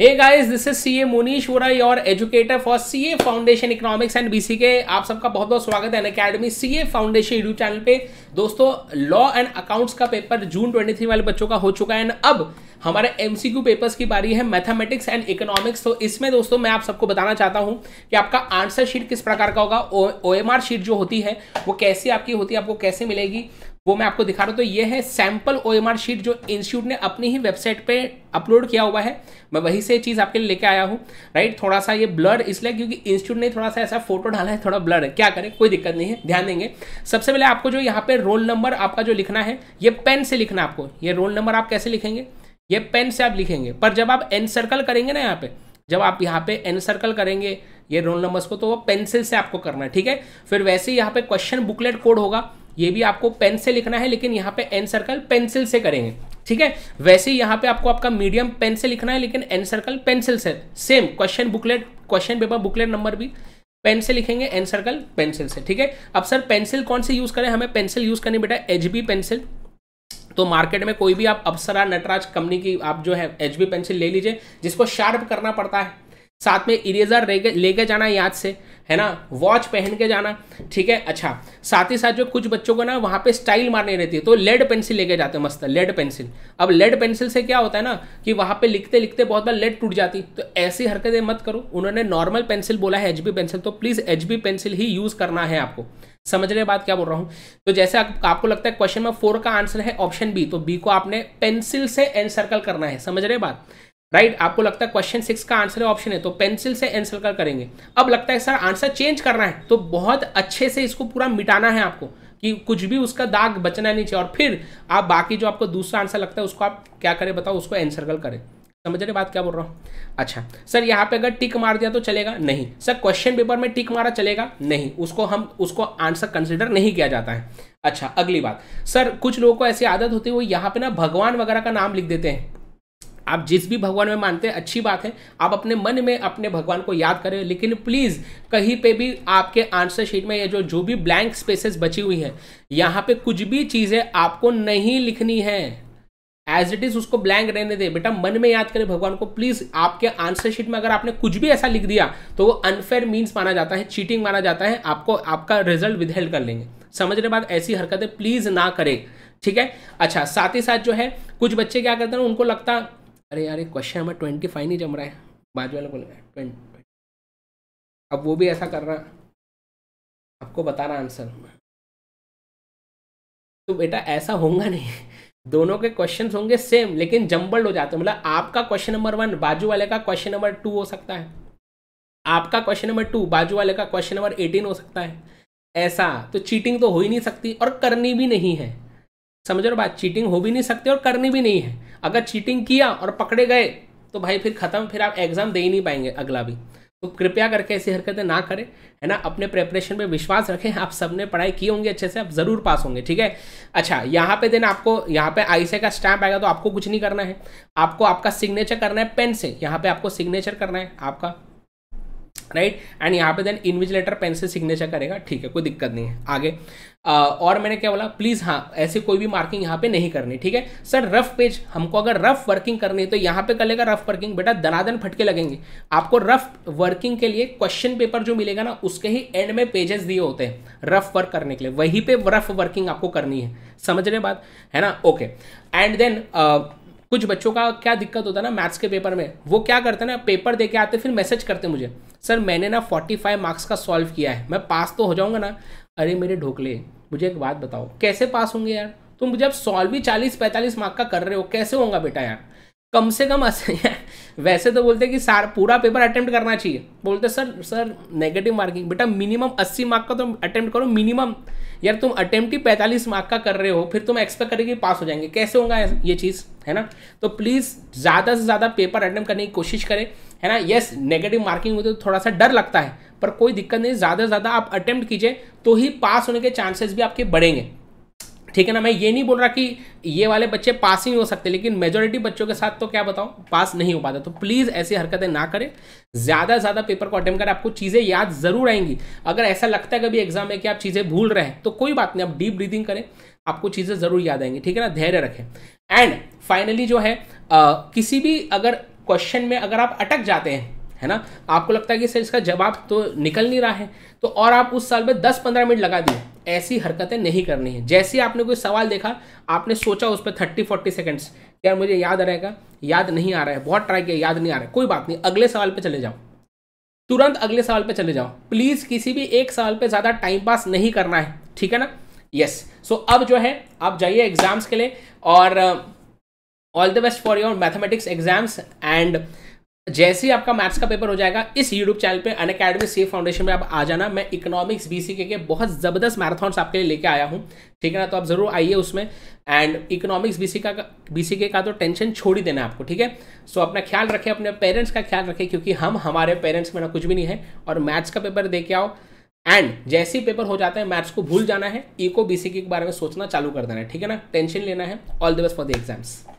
Hey guys this is CA Munish Vora your educator for CA foundation economics and BC के आप सबका बहुत बहुत स्वागत है academy C A foundation YouTube channel पे दोस्तों लॉ एंड अकाउंट्स का पेपर जून 23 वाले बच्चों का हो चुका है एंड अब हमारे एमसीक्यू पेपर्स की बारी है मैथमेटिक्स एंड इकोनॉमिक्स तो इसमें दोस्तों मैं आप सबको बताना चाहता हूं कि आपका आंसर शीट किस प्रकार का होगा ओ शीट जो होती है वो कैसी आपकी होती है आपको कैसे मिलेगी वो मैं आपको दिखा रहा हूँ तो ये है सैम्पल ओ शीट जो इंस्टीट्यूट ने अपनी ही वेबसाइट पे अपलोड किया हुआ है मैं वहीं से चीज़ आपके लिए लेके आया हूँ राइट थोड़ा सा ये ब्लड इसलिए क्योंकि इंस्टीट्यूट ने थोड़ा सा ऐसा फोटो डाला है थोड़ा ब्लड है क्या करें कोई दिक्कत नहीं है ध्यान देंगे सबसे पहले आपको जो यहाँ पे रोल नंबर आपका जो लिखना है ये पेन से लिखना आपको ये रोल नंबर आप कैसे लिखेंगे ये पेन से आप लिखेंगे पर जब आप एन सर्कल करेंगे ना यहाँ पे जब आप यहाँ पे एन सर्कल करेंगे ये रोल नंबर्स को तो वो पेंसिल से आपको करना है ठीक है फिर वैसे ही यहाँ पे क्वेश्चन बुकलेट कोड होगा ये भी आपको पेन से लिखना है लेकिन यहाँ पे एन सर्कल पेंसिल से करेंगे ठीक है वैसे यहाँ पे आपको आपका मीडियम पेन से लिखना है लेकिन एन सर्कल पेंसिल से same question booklet question paper booklet number भी पेन से लिखेंगे एन सर्कल पेंसिल से ठीक है अब सर पेंसिल कौन सी यूज़ करें हमें पेंसिल यूज़ करनी बेटा एच बी पेंसिल तो मार्केट में कोई भी आप अप्सरा नटराज कंपनी की आप जो है एच बी पेंसिल ले लीजिए जिसको शार्प करना पड़ता है साथ में इरेजर लेके जाना याद से है ना वॉच पहन के जाना ठीक है अच्छा साथ ही साथ जो कुछ बच्चों को ना वहाँ पे स्टाइल मारनी रहती है तो लेड पेंसिल लेके जाते हैं मस्त लेड पेंसिल अब लेड पेंसिल से क्या होता है ना कि वहाँ पे लिखते लिखते बहुत बार लेड टूट जाती तो ऐसी हरकतें मत करो उन्होंने नॉर्मल पेंसिल बोला है एच पेंसिल तो प्लीज़ एच पेंसिल ही यूज़ करना है आपको समझ रहे बात क्या बोल रहा हूँ तो जैसे आप, आपको लगता है क्वेश्चन में फोर का आंसर है ऑप्शन बी तो बी को आपने पेंसिल से एन सर्कल करना है समझ रहे बात राइट right? आपको लगता है क्वेश्चन सिक्स का आंसर है ऑप्शन है तो पेंसिल से एंसर कर करेंगे अब लगता है सर आंसर चेंज करना है तो बहुत अच्छे से इसको पूरा मिटाना है आपको कि कुछ भी उसका दाग बचना नहीं चाहिए और फिर आप बाकी जो आपको दूसरा आंसर लगता है उसको आप क्या करें बताओ उसको एनसर्कल करें समझ रहे बात क्या बोल रहा हूँ अच्छा सर यहाँ पे अगर टिक मार दिया तो चलेगा नहीं सर क्वेश्चन पेपर में टिक मारा चलेगा नहीं उसको हम उसको आंसर कंसिडर नहीं किया जाता है अच्छा अगली बात सर कुछ लोगों को ऐसी आदत होती है वो यहाँ पे ना भगवान वगैरह का नाम लिख देते हैं आप जिस भी भगवान में मानते हैं अच्छी बात है आप अपने मन में अपने भगवान को याद करें लेकिन प्लीज़ कहीं पे भी आपके आंसर शीट में ये जो जो भी ब्लैंक स्पेसेस बची हुई हैं यहाँ पे कुछ भी चीज़ें आपको नहीं लिखनी है एज इट इज उसको ब्लैंक रहने दे बेटा मन में याद करें भगवान को प्लीज आपके आंसर शीट में अगर आपने कुछ भी ऐसा लिख दिया तो वो अनफेयर मीन्स माना जाता है चीटिंग माना जाता है आपको आपका रिजल्ट विदहेल्ड कर लेंगे समझने बाद ऐसी हरकतें प्लीज ना करें ठीक है अच्छा साथ ही साथ जो है कुछ बच्चे क्या करते हैं उनको लगता अरे यार ये क्वेश्चन हमें ट्वेंटी फाइव नहीं जम रहा है बाजू वाले बोल गया ट्वेंटी अब वो भी ऐसा कर रहा आपको बता रहा आंसर तो बेटा ऐसा होगा नहीं दोनों के क्वेश्चंस होंगे सेम लेकिन जम्बल्ड हो जाते हैं मतलब आपका क्वेश्चन नंबर वन बाजू वाले का क्वेश्चन नंबर टू हो सकता है आपका क्वेश्चन नंबर टू बाजू वाले का क्वेश्चन नंबर एटीन हो सकता है ऐसा तो चीटिंग तो हो ही नहीं सकती और करनी भी नहीं है समझ रहे हो बात चीटिंग हो भी नहीं सकती और करनी भी नहीं है अगर चीटिंग किया और पकड़े गए तो भाई फिर ख़त्म फिर आप एग्ज़ाम दे ही नहीं पाएंगे अगला भी तो कृपया करके ऐसी हरकतें ना करें है ना अपने प्रेपरेशन पे विश्वास रखें आप सबने पढ़ाई की होंगी अच्छे से आप ज़रूर पास होंगे ठीक है अच्छा यहाँ पे देन आपको यहाँ पे आईसे का स्टैम्प आएगा तो आपको कुछ नहीं करना है आपको आपका सिग्नेचर करना है पेन से यहाँ पे आपको सिग्नेचर करना है आपका राइट एंड यहाँ पे देन इन्विजिलेटर पेन से सिग्नेचर करेगा ठीक है कोई दिक्कत नहीं है आगे आ, और मैंने क्या बोला प्लीज़ हाँ ऐसे कोई भी मार्किंग यहाँ पे नहीं करनी ठीक है सर रफ पेज हमको अगर रफ वर्किंग करनी है तो यहाँ पे कर लेगा रफ वर्किंग बेटा दनादन फटके लगेंगे आपको रफ वर्किंग के लिए क्वेश्चन पेपर जो मिलेगा ना उसके ही एंड में पेजेस दिए होते हैं रफ वर्क करने के लिए वहीं पे रफ वर्किंग आपको करनी है समझ रहे बात है ना ओके एंड देन कुछ बच्चों का क्या दिक्कत होता है ना मैथ्स के पेपर में वो क्या करते हैं ना पेपर दे के आते फिर मैसेज करते मुझे सर मैंने ना फोर्टी फाइव मार्क्स का सॉल्व किया है मैं पास तो हो जाऊँगा ना अरे मेरे ढोकले मुझे एक बात बताओ कैसे पास होंगे यार तुम जब सॉल्व ही चालीस पैंतालीस मार्क का कर रहे हो कैसे होगा बेटा यार कम से कम वैसे तो बोलते कि सार पूरा पेपर अटेम्प्ट करना चाहिए बोलते सर सर नेगेटिव मार्किंग बेटा मिनिमम अस्सी मार्क का तो अटेम्प्ट करो मिनिमम यार तुम अटेम्प्टिव पैंतालीस मार्क का कर रहे हो फिर तुम एक्सपेक्ट करेगी पास हो जाएंगे कैसे होगा ये चीज़ है ना तो प्लीज़ ज़्यादा से ज़्यादा पेपर अटेम्प्ट करने की कोशिश करें है ना यस नेगेटिव मार्किंग होती तो थोड़ा सा डर लगता है पर कोई दिक्कत नहीं ज़्यादा से ज़्यादा आप अटेम्प्ट कीजिए तो ही पास होने के चांसेस भी आपके बढ़ेंगे ठीक है ना मैं ये नहीं बोल रहा कि ये वाले बच्चे पास ही नहीं हो सकते लेकिन मेजोरिटी बच्चों के साथ तो क्या बताऊँ पास नहीं हो पाता तो प्लीज़ ऐसी हरकतें ना करें ज़्यादा से ज़्यादा पेपर को अटेम्प्ट करें आपको चीज़ें याद ज़रूर आएंगी अगर ऐसा लगता है कभी एग्जाम में कि आप चीज़ें भूल रहे हैं तो कोई बात नहीं आप डीप ब्रीदिंग करें आपको चीज़ें ज़रूर याद आएंगी ठीक है ना धैर्य रखें एंड फाइनली जो है आ, किसी भी अगर क्वेश्चन में अगर आप अटक जाते हैं है ना आपको लगता है कि सर इसका जवाब तो निकल नहीं रहा है तो और आप उस साल में दस पंद्रह मिनट लगा दिए ऐसी हरकतें नहीं करनी है जैसे आपने कोई सवाल देखा आपने सोचा उस पर थर्टी फोर्टी सेकेंड्स यार मुझे याद रहेगा याद नहीं आ रहा है बहुत ट्राई किया याद नहीं आ रहा है कोई बात नहीं अगले सवाल पर चले जाओ तुरंत अगले सवाल पर चले जाओ प्लीज़ किसी भी एक सवाल पर ज़्यादा टाइम पास नहीं करना है ठीक है ना यस yes. सो so, अब जो है आप जाइए एग्ज़ाम्स के लिए और all the best for your mathematics exams and जैसे ही आपका मैथ्स का पेपर हो जाएगा इस यूट्यूब चैनल पे अन अकेडमी सेफ फाउंडेशन में आप आ जाना मैं इकोनॉमिक्स बीसीके के बहुत ज़बरदस्त मैराथॉन्स आपके लिए लेके आया हूँ ठीक है ना तो आप ज़रूर आइए उसमें एंड इकोनॉमिक्स बीसी का बीसीके का तो टेंशन छोड़ ही देना आपको ठीक है सो अपना ख्याल रखें अपने पेरेंट्स का ख्याल रखें क्योंकि हम हमारे पेरेंट्स में ना कुछ भी नहीं है और मैथ्स का पेपर दे के आओ एंड जैसे ही पेपर हो जाता है मैथ्स को भूल जाना है इको बीसीके के बारे में सोचना चालू कर देना है ठीक है ना टेंशन लेना है all the best for the exams